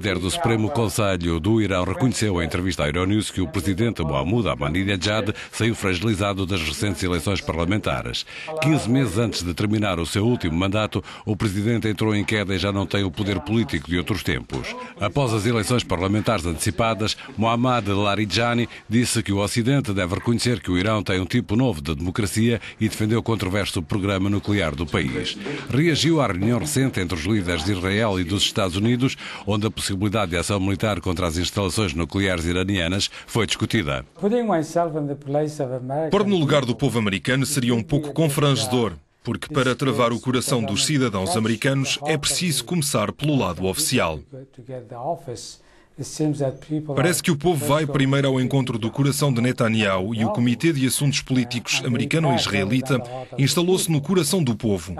líder do Supremo Conselho do Irão reconheceu em entrevista à Euronews que o presidente Mahmoud Ahmadinejad saiu fragilizado das recentes eleições parlamentares. 15 meses antes de terminar o seu último mandato, o presidente entrou em queda e já não tem o poder político de outros tempos. Após as eleições parlamentares antecipadas, Mohammad Larijani disse que o Ocidente deve reconhecer que o Irão tem um tipo novo de democracia e defendeu o controverso programa nuclear do país. Reagiu à reunião recente entre os líderes de Israel e dos Estados Unidos, onde a possibilidade possibilidade de ação militar contra as instalações nucleares iranianas foi discutida. Pôr-me no lugar do povo americano seria um pouco confrangedor. Porque para travar o coração dos cidadãos americanos é preciso começar pelo lado oficial. Parece que o povo vai primeiro ao encontro do coração de Netanyahu e o Comitê de Assuntos Políticos Americano-Israelita instalou-se no coração do povo.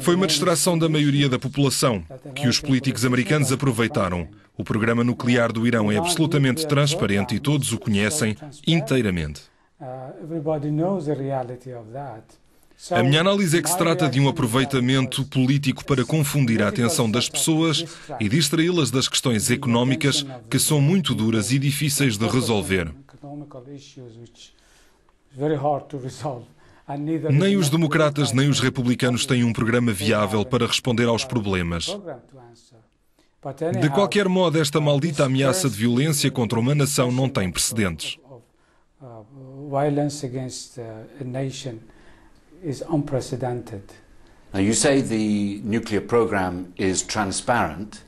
Foi uma distração da maioria da população, que os políticos americanos aproveitaram. O programa nuclear do Irão é absolutamente transparente e todos o conhecem inteiramente. Uh, a minha análise é que se trata de um aproveitamento político para confundir a atenção das pessoas e distraí-las das questões económicas que são muito duras e difíceis de resolver. Nem os democratas nem os republicanos têm um programa viável para responder aos problemas. De qualquer modo, esta maldita ameaça de violência contra uma nação não tem precedentes. diz que o programa nuclear é transparente.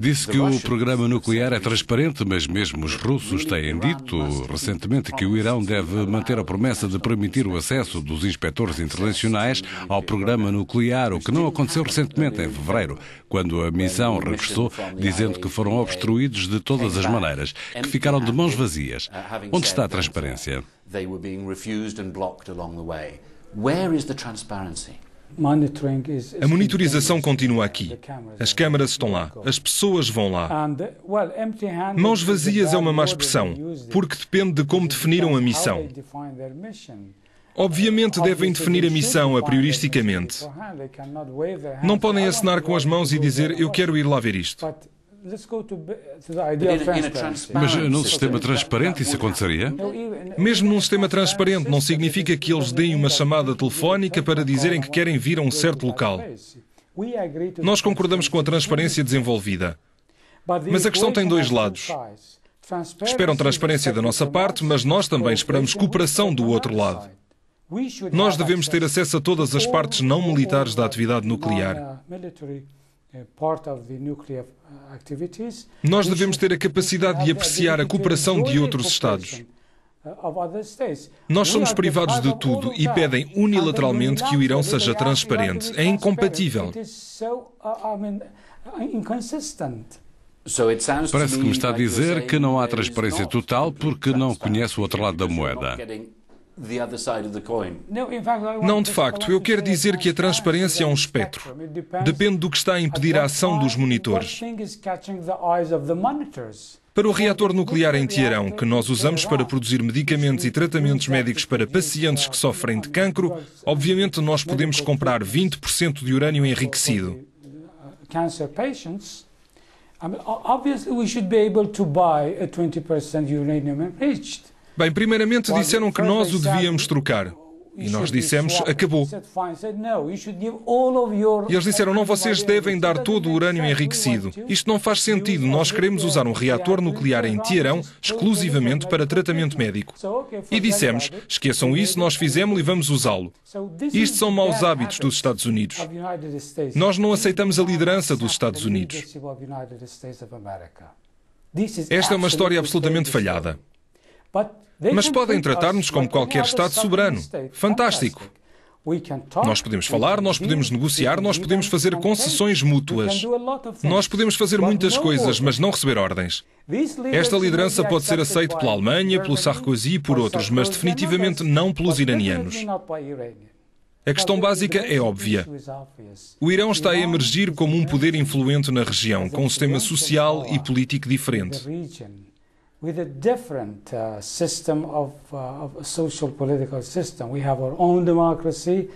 Disse que o programa nuclear é transparente, mas mesmo os russos têm dito recentemente que o Irão deve manter a promessa de permitir o acesso dos inspectores internacionais ao programa nuclear, o que não aconteceu recentemente, em fevereiro, quando a missão regressou dizendo que foram obstruídos de todas as maneiras, que ficaram de mãos vazias. Uh, Onde está a transparência? Where is the transparency? A monitorização continua aqui. As câmaras estão lá, as pessoas vão lá. Mãos vazias é uma má expressão, porque depende de como definiram a missão. Obviamente devem definir a missão aprioristicamente. Não podem acenar com as mãos e dizer eu quero ir lá ver isto. Mas eh, num sistema transparente isso aconteceria? Mesmo num sistema transparente, não significa que eles deem uma chamada telefónica para dizerem que querem vir a um certo local. Nós concordamos com a transparência desenvolvida. Mas a questão tem dois lados. Esperam transparência da nossa parte, mas nós também esperamos cooperação do outro lado. Nós devemos ter acesso a todas as partes não militares da atividade nuclear. Nós devemos ter a capacidade de apreciar a cooperação de outros Estados. Eh, Nós somos privados de tudo e pedem unilateralmente que o Irão seja transparente. É incompatível. Parece que me está a dizer que não há transparência total porque não conhece o outro lado da moeda. Não, de facto, eu quero dizer que a transparência é um espectro. Depende do que está a impedir a ação dos monitores. Para o reator nuclear em Tiarão, que nós usamos para produzir medicamentos e tratamentos médicos para pacientes que sofrem de cancro, obviamente nós podemos comprar 20% de urânio enriquecido. Bem, primeiramente disseram que nós o devíamos trocar. E nós dissemos, acabou. E eles disseram, não, vocês devem dar todo o urânio enriquecido. Isto não faz sentido. Nós queremos usar um reator nuclear em Teherão exclusivamente para tratamento médico. E dissemos, esqueçam isso, nós fizemos e vamos usá-lo. Isto são maus hábitos dos Estados Unidos. Nós não aceitamos a liderança dos Estados Unidos. Esta é uma história absolutamente falhada. Mas podem tratar-nos como qualquer Estado soberano. Fantástico! Nós podemos falar, nós podemos negociar, nós podemos fazer concessões mútuas. Nós podemos fazer muitas coisas, mas não receber ordens. Esta liderança pode ser aceita pela Alemanha, pelo Sarkozy e por outros, mas definitivamente não pelos iranianos. A questão básica é óbvia. O Irão está a emergir como um poder influente na região, com um sistema social e político diferente with a different uh, system of, uh, of social political system. We have our own democracy.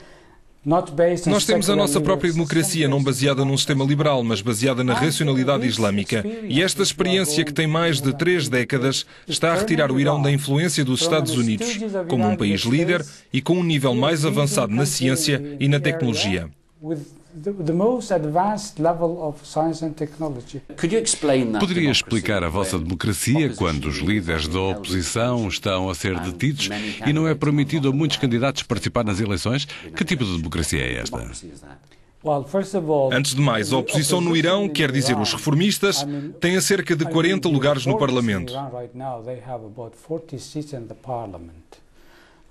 Nós temos a nossa própria democracia, não baseada num sistema liberal, mas baseada na racionalidade islâmica. E esta experiência, que tem mais de três décadas, está a retirar o Irão da influência dos Estados Unidos, como um país líder e com um nível mais avançado na ciência e na tecnologia the, Poderia explicar a vossa democracia quando os líderes da oposição estão a ser detidos e não é permitido a muitos candidatos participar nas eleições? Que tipo de democracia é esta? Antes de mais, a oposição no Irão, quer dizer os reformistas, tem cerca de 40 lugares no Parlamento.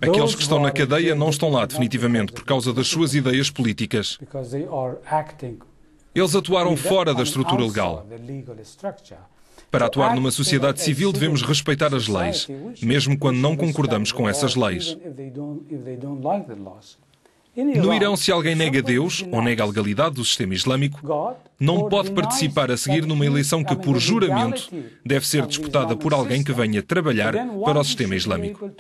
Aqueles que estão na cadeia não estão lá definitivamente por causa das suas ideias políticas. Eles atuaram fora da estrutura legal. Para atuar numa sociedade civil, devemos respeitar as leis, mesmo quando não concordamos com essas leis. No Irão, se alguém nega Deus ou nega a legalidade do sistema islâmico, não pode participar a seguir numa eleição que, por é juramento, é deve ser disputada por alguém que venha trabalhar para o sistema islâmico.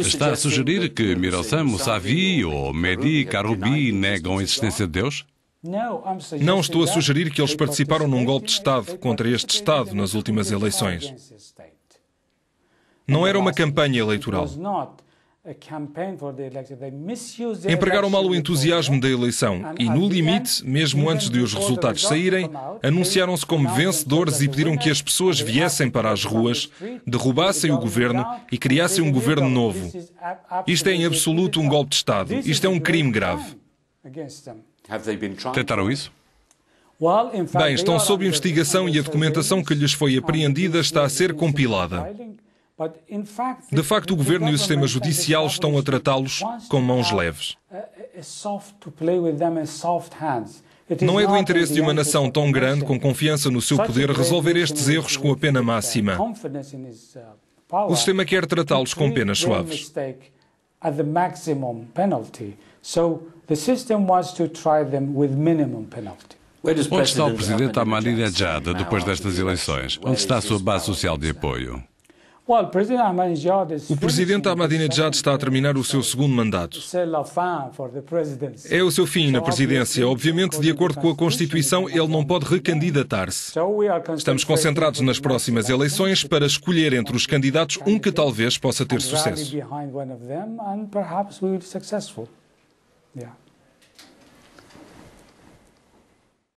Está a sugerir que Mirosam Mousavi ou Mehdi Karoubi negam a existência de Deus? Não estou a sugerir que eles participaram num golpe de Estado contra este Estado nas últimas eleições. Não era uma campanha eleitoral. Empregaram mal o entusiasmo da eleição e, no limite, mesmo antes de os resultados saírem, anunciaram-se como vencedores e pediram que as pessoas viessem para as ruas, derrubassem o governo e criassem um governo novo. Isto é, em absoluto, um golpe de Estado. Isto é um crime grave. Tentaram isso? Bem, estão sob investigação e a documentação que lhes foi apreendida está a ser compilada. De facto, o governo e o sistema judicial estão a tratá-los com mãos leves. Não é do interesse de uma nação tão grande, com confiança no seu poder, resolver estes erros com a pena uh, máxima. Uh, o sistema quer tratá-los com penas suaves. The system wants to try them with minimum penalty. Onde está o presidente Ahmadinejad depois destas eleições? Onde está a sua base social de apoio? O presidente Ahmadinejad está a terminar o seu segundo mandato. Ah, é o seu fim na presidência. Obviamente, de acordo com a Constituição, ele não pode recandidatar-se. Estamos concentrados nas próximas eleições para escolher entre os candidatos um que talvez possa ter sucesso. Yeah.